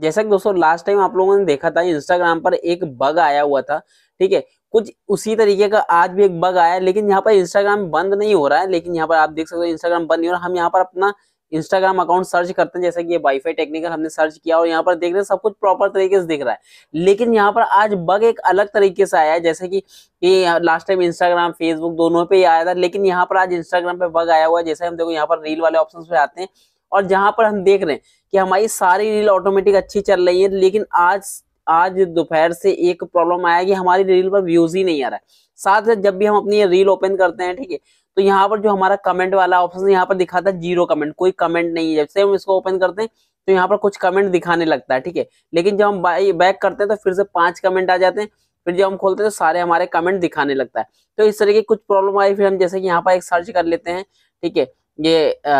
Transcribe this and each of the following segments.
जैसा कि दोस्तों लास्ट टाइम आप लोगों ने देखा था इंस्टाग्राम पर एक बग आया हुआ था ठीक है कुछ उसी तरीके का आज भी एक बग आया लेकिन यहाँ पर इंस्टाग्राम बंद नहीं हो रहा है लेकिन यहाँ पर आप देख सकते हो इंस्टाग्राम बंद नहीं हो रहा हम यहाँ पर अपना इंस्टाग्राम अकाउंट सर्च करते हैं जैसे कि ये वाईफाई टेक्निकल हमने सर्च किया और यहाँ पर देख रहे हैं सब कुछ प्रॉपर तरीके से दिख रहा है लेकिन यहाँ पर आज बग एक अलग तरीके से आया है जैसे कि ये लास्ट टाइम इंस्टाग्राम फेसबुक दोनों पे ही आया था लेकिन यहाँ पर आज इंस्टाग्राम पे बग आया हुआ है जैसे हम देखो यहाँ पर रील वाले ऑप्शन पे आते हैं और जहां पर हम देख रहे हैं कि हमारी सारी रील ऑटोमेटिक अच्छी चल रही है लेकिन आज आज दोपहर से एक प्रॉब्लम आया कि हमारी रील पर व्यूज ही नहीं आ रहा है साथ साथ जब भी हम अपनी रील ओपन करते हैं ठीक है तो यहाँ पर जो हमारा कमेंट वाला ऑप्शन यहाँ पर दिखाता है जीरो कमेंट कोई कमेंट नहीं है जब से हम इसको ओपन करते हैं तो यहाँ पर कुछ कमेंट दिखाने लगता है ठीक है लेकिन जब हम बैक करते हैं तो फिर से पांच कमेंट आ जाते हैं फिर जब हम खोलते हैं तो सारे हमारे कमेंट दिखाने लगता है तो इस तरह की कुछ प्रॉब्लम आई फिर हम जैसे कि यहाँ पर एक सर्च कर लेते हैं ठीक है ये आ,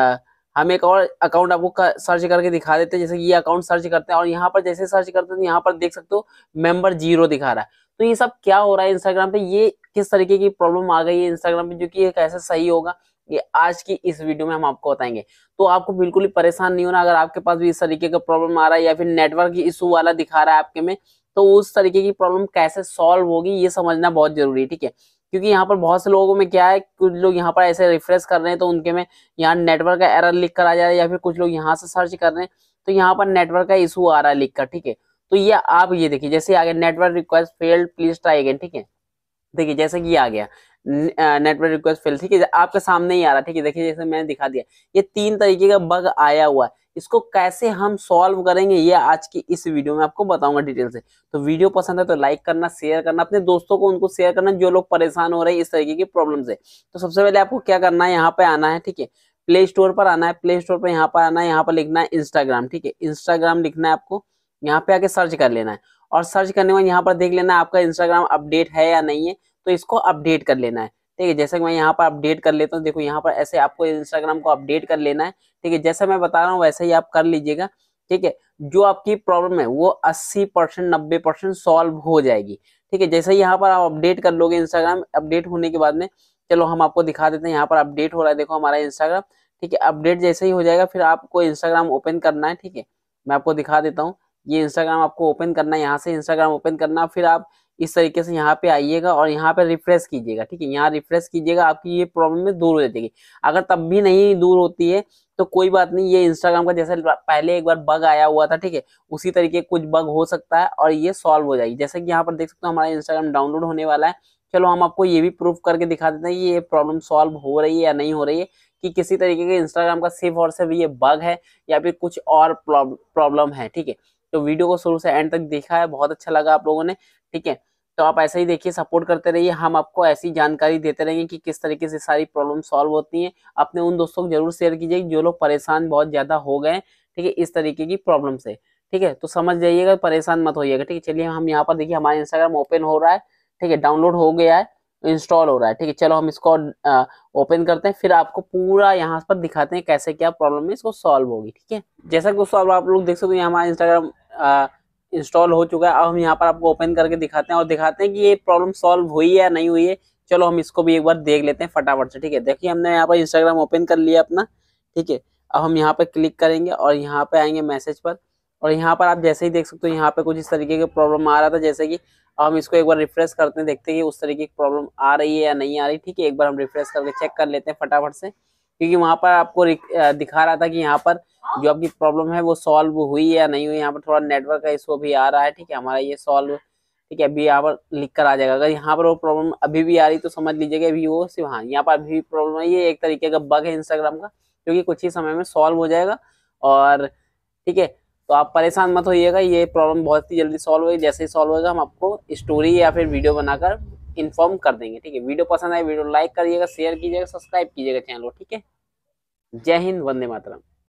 हम एक और अकाउंट आपको कर, सर्च करके दिखा देते हैं जैसे ये अकाउंट सर्च करते हैं और यहाँ पर जैसे सर्च करते हैं तो यहाँ पर देख सकते हो मेंबर जीरो दिखा रहा है तो ये सब क्या हो रहा है इंस्टाग्राम पे ये किस तरीके की प्रॉब्लम आ गई है इंस्टाग्राम पे जो कि ये कैसे सही होगा ये आज की इस वीडियो में हम आपको बताएंगे तो आपको बिल्कुल ही परेशान नहीं होना अगर आपके पास भी इस तरीके का प्रॉब्लम आ रहा है या फिर नेटवर्क इशू वाला दिखा रहा है आपके में तो उस तरीके की प्रॉब्लम कैसे सॉल्व होगी ये समझना बहुत जरूरी है ठीक है क्योंकि यहाँ पर बहुत से लोगों में क्या है कुछ लोग यहाँ पर ऐसे रिफ्रेश कर रहे हैं तो उनके में यहाँ नेटवर्क का एरर लिख कर आ जा रहा है या फिर कुछ लोग यहाँ से सर्च कर रहे हैं तो यहाँ पर नेटवर्क का इशू आ रहा है लिख कर ठीक है तो ये आप ये देखिए जैसे आगे network request failed please try again ठीक है देखिए जैसे कि आ गया नेटवर्क रिक्वेस्ट फेल ठीक है आपके सामने ही आ रहा है ठीक है देखिए जैसे मैंने दिखा दिया ये तीन तरीके का बग आया हुआ है इसको कैसे हम सॉल्व करेंगे ये आज की इस वीडियो में आपको बताऊंगा डिटेल से तो वीडियो पसंद है तो लाइक करना शेयर करना अपने दोस्तों को उनको शेयर करना जो लोग परेशान हो रहे हैं इस तरीके की प्रॉब्लम से तो सबसे पहले आपको क्या करना है यहाँ पे आना है ठीक है प्ले स्टोर पर आना है प्ले स्टोर पर यहाँ पर आना है यहाँ पर लिखना है इंस्टाग्राम ठीक है इंस्टाग्राम लिखना है आपको यहाँ पे आके सर्च कर लेना है और सर्च करने के बाद यहाँ पर देख लेना है आपका इंस्टाग्राम अपडेट है या नहीं है तो इसको अपडेट कर लेना है ठीक है जैसे कि मैं यहाँ पर अपडेट कर लेता हूँ देखो यहाँ पर ऐसे आपको इंस्टाग्राम को अपडेट कर लेना है ठीक है जैसा मैं बता रहा हूँ वैसे ही आप कर लीजिएगा ठीक है जो आपकी प्रॉब्लम है वो 80 परसेंट नब्बे परसेंट सॉल्व हो जाएगी ठीक है जैसे यहाँ पर आप अपडेट कर लोगे इंस्टाग्राम अपडेट होने के बाद में चलो हम आपको दिखा देते हैं यहाँ पर अपडेट हो रहा है देखो हमारा इंस्टाग्राम ठीक है अपडेट जैसे ही हो जाएगा फिर आपको इंस्टाग्राम ओपन करना है ठीक है मैं आपको दिखा देता हूँ ये इंस्टाग्राम आपको ओपन करना है यहाँ से इंस्टाग्राम ओपन करना फिर आप इस तरीके से यहाँ पे आइएगा और यहाँ पे रिफ्रेश कीजिएगा ठीक है यहाँ रिफ्रेश कीजिएगा आपकी ये प्रॉब्लम दूर हो जाएगी अगर तब भी नहीं दूर होती है तो कोई बात नहीं ये इंस्टाग्राम का जैसे पहले एक बार बग आया हुआ था ठीक है उसी तरीके कुछ बग हो सकता है और ये सॉल्व हो जाएगी जैसे कि यहाँ पर देख सकते हो हमारा इंस्टाग्राम डाउनलोड होने वाला है चलो हम आपको ये भी प्रूफ करके दिखा देते हैं कि ये प्रॉब्लम सॉल्व हो रही है या नहीं हो रही है कि किसी तरीके के इंस्टाग्राम का सिर्फ और सिर्फ ये बग है या फिर कुछ और प्रॉब्लम है ठीक है तो वीडियो को शुरू से एंड तक देखा है बहुत अच्छा लगा आप लोगों ने ठीक है तो आप ऐसे ही देखिए सपोर्ट करते रहिए हम आपको ऐसी जानकारी देते रहेंगे कि किस तरीके से सारी प्रॉब्लम सॉल्व होती हैं अपने उन दोस्तों को जरूर शेयर कीजिए जो लोग परेशान बहुत ज़्यादा हो गए ठीक है इस तरीके की प्रॉब्लम से ठीक है तो समझ जाइएगा परेशान मत होइएगा ठीक है चलिए हम यहाँ पर देखिए हमारा इंस्टाग्राम ओपन हो रहा है ठीक है डाउनलोड हो गया है इंस्टॉल हो रहा है ठीक है चलो हम इसको ओपन करते हैं फिर आपको पूरा यहाँ पर दिखाते हैं कैसे क्या प्रॉब्लम है इसको सॉल्व होगी ठीक है जैसा कि सॉल्व आप लोग देख सकते हैं हमारा इंस्टाग्राम इंस्टॉल हो चुका है अब हम यहाँ पर आपको ओपन करके दिखाते हैं और दिखाते हैं कि ये प्रॉब्लम सॉल्व हुई है या नहीं हुई है चलो हम इसको भी एक बार देख लेते हैं फटाफट से ठीक है देखिए हमने यहाँ पर इंस्टाग्राम ओपन कर लिया अपना ठीक है अब हम यहाँ पर क्लिक करेंगे और यहाँ पर आएंगे मैसेज पर और यहाँ पर आप जैसे ही देख सकते हो यहाँ पर कुछ इस तरीके का प्रॉब्लम आ रहा था जैसे कि हम इसको एक बार रिफ्रेश करते हैं देखते हैं कि उस तरीके की प्रॉब्लम आ रही है या नहीं आ रही ठीक है एक बार हम रिफ्रेश करके चेक कर लेते हैं फटाफट से क्योंकि वहाँ पर आपको दिखा रहा था कि यहाँ पर जो आपकी प्रॉब्लम है वो सॉल्व हुई या नहीं हुई यहाँ पर थोड़ा नेटवर्क का इशू अभी आ रहा है ठीक है हमारा ये सॉल्व ठीक है अभी यहाँ पर लिख कर आ जाएगा अगर यहाँ पर वो प्रॉब्लम अभी भी आ रही तो समझ लीजिएगा अभी वो सिर्फ हाँ यहाँ पर अभी भी प्रॉब्लम है ये एक तरीके का बग है इंस्टाग्राम का क्योंकि कुछ ही समय में सॉल्व हो जाएगा और ठीक है तो आप परेशान मत होइएगा ये प्रॉब्लम बहुत ही जल्दी सॉल्व होगी जैसे ही सॉल्व होगा हम आपको स्टोरी या फिर वीडियो बनाकर इन्फॉर्म कर देंगे ठीक है वीडियो पसंद आए वीडियो लाइक करिएगा शेयर कीजिएगा सब्सक्राइब कीजिएगा चैनल को ठीक है जय हिंद वंदे मातरम